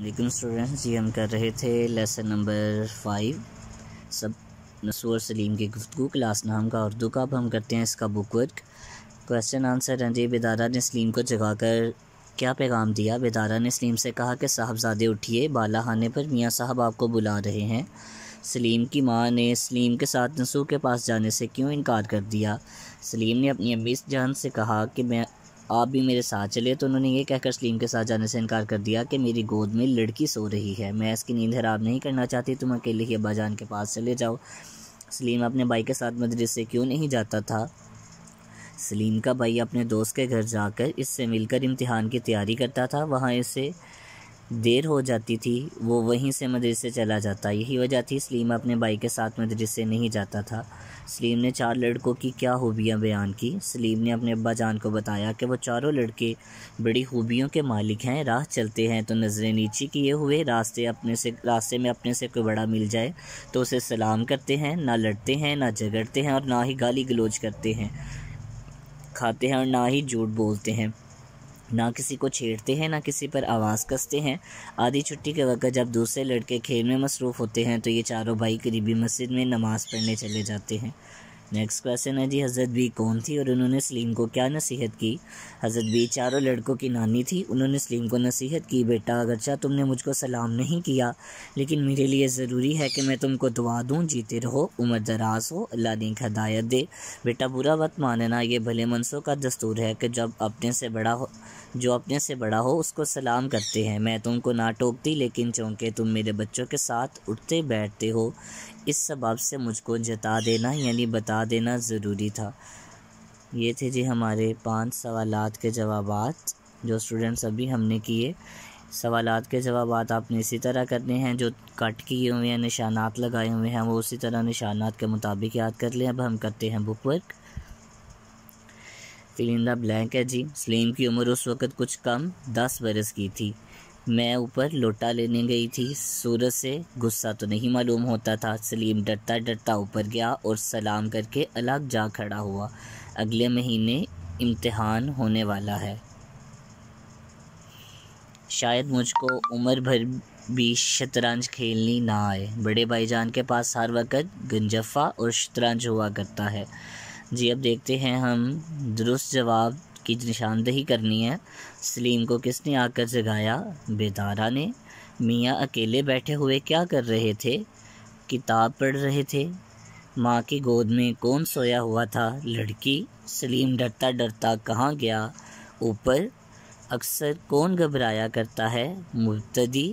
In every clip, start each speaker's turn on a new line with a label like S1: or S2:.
S1: वालेकुम स्टूडेंट्स जी हम कर रहे थे लेसन नंबर फाइव सब नसूर सलीम की गुफ्तु क्लास नाम का उर्दू का अब हम करते हैं इसका बुक वर्क क्वेश्चन आंसर जी बेदारा ने सलीम को जगाकर क्या पैगाम दिया बेदारा ने सलीम से कहा कि साहबजादे उठिए बाला खाने पर मियाँ साहब आपको बुला रहे हैं सलीम की माँ ने सलीम के साथ नसूर के पास जाने से क्यों इनकार कर दिया सलीम ने अपनी अम्मी जान से कहा कि मैं आप भी मेरे साथ चले तो उन्होंने ये कहकर सलीम के साथ जाने से इनकार कर दिया कि मेरी गोद में लड़की सो रही है मैं इसकी नींद खराब नहीं करना चाहती तुम अकेले ही जान के पास चले जाओ सलीम अपने भाई के साथ मदरसे क्यों नहीं जाता था सलीम का भाई अपने दोस्त के घर जाकर इससे मिलकर इम्तिहान की तैयारी करता था वहाँ इसे देर हो जाती थी वो वहीं से मदरसे चला जाता यही वजह थी सलीम अपने भाई के साथ मदरसे नहीं जाता था सलीम ने चार लड़कों की क्या खूबियाँ बयान की सलीम ने अपने अब्बा जान को बताया कि वो चारों लड़के बड़ी खूबियों के मालिक हैं राह चलते हैं तो नज़रें नीचे किए हुए रास्ते अपने से रास्ते में अपने से कोई बड़ा मिल जाए तो उसे सलाम करते हैं ना लड़ते हैं ना झगड़ते हैं और ना ही गाली गलोज करते हैं खाते हैं और ना ही झूठ बोलते हैं ना किसी को छेड़ते हैं ना किसी पर आवाज़ कसते हैं आधी छुट्टी के वक्त जब दूसरे लड़के खेल में मसरूफ़ होते हैं तो ये चारों भाई करीबी मस्जिद में नमाज़ पढ़ने चले जाते हैं नेक्स्ट क्वेश्चन है जी हज़रत बी कौन थी और उन्होंने सलीम को क्या नसीहत की हज़रत बी चारों लड़कों की नानी थी उन्होंने सलीम को नसीहत की बेटा अगरचा तुमने मुझको सलाम नहीं किया लेकिन मेरे लिए ज़रूरी है कि मैं तुमको दुआ दूँ जीते रहो उम्र दराज हो अल्लाह ने हदायत दे बेटा बुरा वक्त मानना ये भले मनसों का दस्तूर है कि जब अपने से बड़ा हो जो अपने से बड़ा हो उसको सलाम करते हैं मैं तुमको ना टोकती लेकिन चूँकि तुम मेरे बच्चों के साथ उठते बैठते हो इस सबाब से मुझको जता देना यानी बता बता देना ज़रूरी था ये थे जी हमारे पांच सवाल के जवाब जो स्टूडेंट्स अभी हमने किए सवाल के जवाब आपने इसी तरह करने हैं जो कट किए हुए हैं निशानात लगाए हुए हैं वो उसी तरह निशानात के मुताबिक याद कर लें अब हम करते हैं बुक वर्क फिलिंदा ब्लैंक है जी सलीम की उम्र उस वक़्त कुछ कम दस बरस की थी मैं ऊपर लोटा लेने गई थी सूरज से गुस्सा तो नहीं मालूम होता था सलीम डरता डरता ऊपर गया और सलाम करके अलग जा खड़ा हुआ अगले महीने इम्तहान होने वाला है शायद मुझको उम्र भर भी शतरंज खेलनी ना आए बड़े भाईजान के पास हर वक्त गंजफा और शतरंज हुआ करता है जी अब देखते हैं हम दुरुस्त जवाब की निशानदेही करनी है सलीम को किसने आकर जगाया बेदारा ने मियाँ अकेले बैठे हुए क्या कर रहे थे किताब पढ़ रहे थे माँ की गोद में कौन सोया हुआ था लड़की सलीम डरता डरता कहाँ गया ऊपर अक्सर कौन घबराया करता है मुबतदी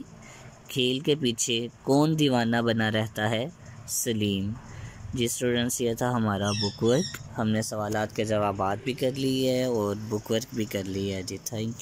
S1: खेल के पीछे कौन दीवाना बना रहता है सलीम जी स्टूडेंट्स ये था हमारा बुक वर्क हमने सवाल के जवाब भी कर लिए है और बुक वर्क भी कर लिया है जी थैंक यू